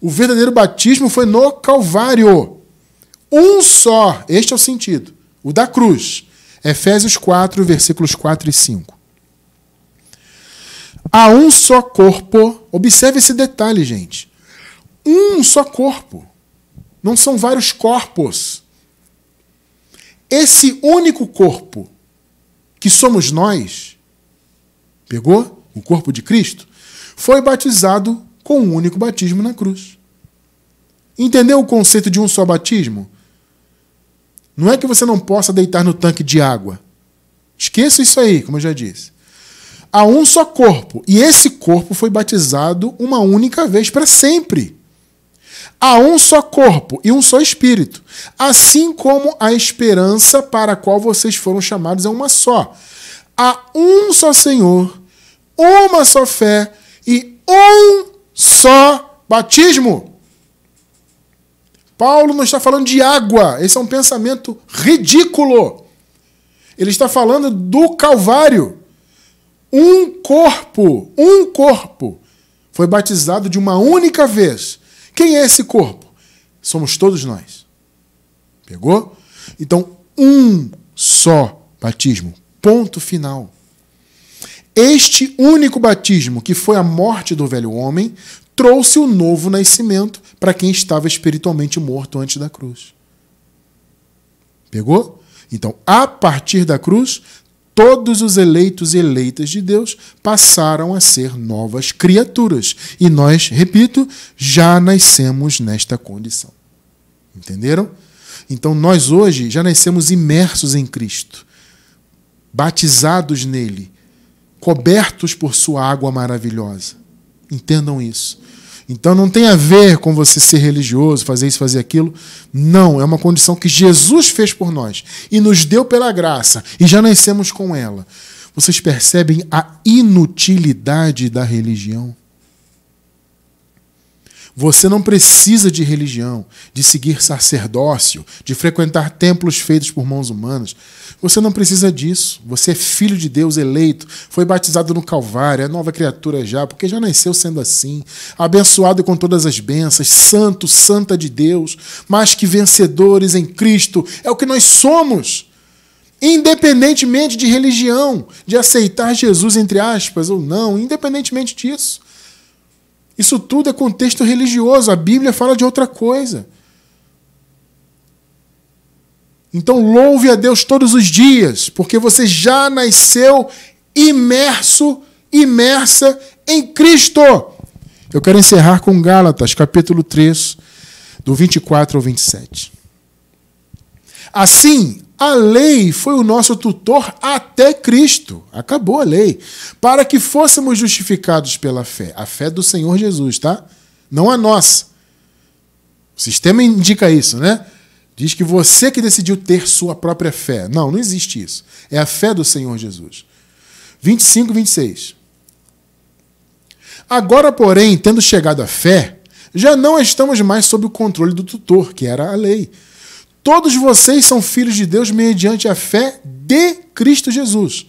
O verdadeiro batismo foi no Calvário. Um só, este é o sentido, o da cruz. Efésios 4, versículos 4 e 5. Há um só corpo, observe esse detalhe, gente um só corpo. Não são vários corpos. Esse único corpo que somos nós, pegou? O corpo de Cristo, foi batizado com um único batismo na cruz. Entendeu o conceito de um só batismo? Não é que você não possa deitar no tanque de água. Esqueça isso aí, como eu já disse. Há um só corpo, e esse corpo foi batizado uma única vez para sempre. Há um só corpo e um só espírito, assim como a esperança para a qual vocês foram chamados é uma só. Há um só Senhor, uma só fé e um só batismo. Paulo não está falando de água, esse é um pensamento ridículo. Ele está falando do Calvário. Um corpo, um corpo foi batizado de uma única vez quem é esse corpo? Somos todos nós. Pegou? Então, um só batismo. Ponto final. Este único batismo, que foi a morte do velho homem, trouxe o novo nascimento para quem estava espiritualmente morto antes da cruz. Pegou? Então, a partir da cruz, todos os eleitos e eleitas de Deus passaram a ser novas criaturas. E nós, repito, já nascemos nesta condição. Entenderam? Então nós hoje já nascemos imersos em Cristo, batizados nele, cobertos por sua água maravilhosa. Entendam isso. Então não tem a ver com você ser religioso, fazer isso, fazer aquilo. Não, é uma condição que Jesus fez por nós e nos deu pela graça e já nascemos com ela. Vocês percebem a inutilidade da religião? Você não precisa de religião, de seguir sacerdócio, de frequentar templos feitos por mãos humanas. Você não precisa disso. Você é filho de Deus eleito, foi batizado no Calvário, é nova criatura já, porque já nasceu sendo assim, abençoado com todas as bênçãos, santo, santa de Deus, Mas que vencedores em Cristo. É o que nós somos. Independentemente de religião, de aceitar Jesus, entre aspas, ou não, independentemente disso. Isso tudo é contexto religioso. A Bíblia fala de outra coisa. Então louve a Deus todos os dias, porque você já nasceu imerso, imersa em Cristo. Eu quero encerrar com Gálatas, capítulo 3, do 24 ao 27. Assim, a lei foi o nosso tutor até Cristo. Acabou a lei. Para que fôssemos justificados pela fé. A fé do Senhor Jesus, tá? Não a nossa. O sistema indica isso, né? Diz que você que decidiu ter sua própria fé. Não, não existe isso. É a fé do Senhor Jesus. 25, 26. Agora, porém, tendo chegado à fé, já não estamos mais sob o controle do tutor, que era a lei Todos vocês são filhos de Deus mediante a fé de Cristo Jesus.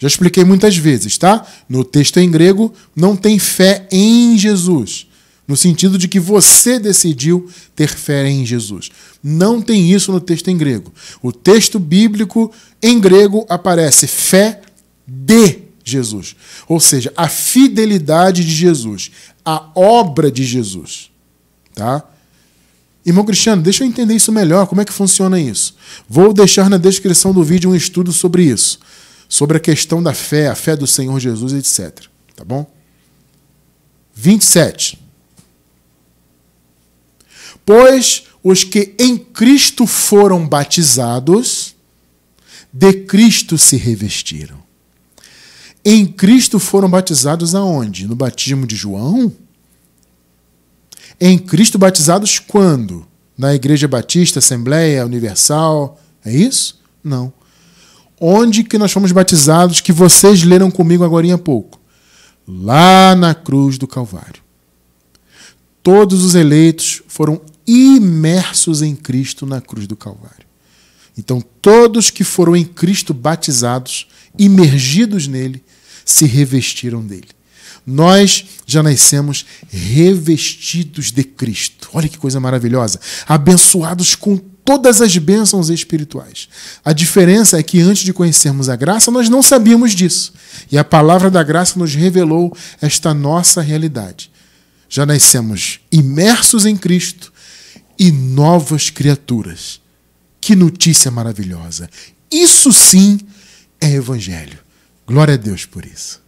Já expliquei muitas vezes, tá? No texto em grego, não tem fé em Jesus. No sentido de que você decidiu ter fé em Jesus. Não tem isso no texto em grego. O texto bíblico em grego aparece fé de Jesus. Ou seja, a fidelidade de Jesus, a obra de Jesus. Tá? Irmão Cristiano, deixa eu entender isso melhor, como é que funciona isso? Vou deixar na descrição do vídeo um estudo sobre isso, sobre a questão da fé, a fé do Senhor Jesus, etc. Tá bom? 27. Pois os que em Cristo foram batizados, de Cristo se revestiram. Em Cristo foram batizados aonde? No batismo de João? em Cristo batizados quando? Na Igreja Batista, Assembleia Universal? É isso? Não. Onde que nós fomos batizados que vocês leram comigo agora há pouco? Lá na cruz do Calvário. Todos os eleitos foram imersos em Cristo na cruz do Calvário. Então, todos que foram em Cristo batizados, imergidos nele, se revestiram dele. Nós já nascemos revestidos de Cristo. Olha que coisa maravilhosa. Abençoados com todas as bênçãos espirituais. A diferença é que antes de conhecermos a graça, nós não sabíamos disso. E a palavra da graça nos revelou esta nossa realidade. Já nascemos imersos em Cristo e novas criaturas. Que notícia maravilhosa! Isso sim é evangelho. Glória a Deus por isso.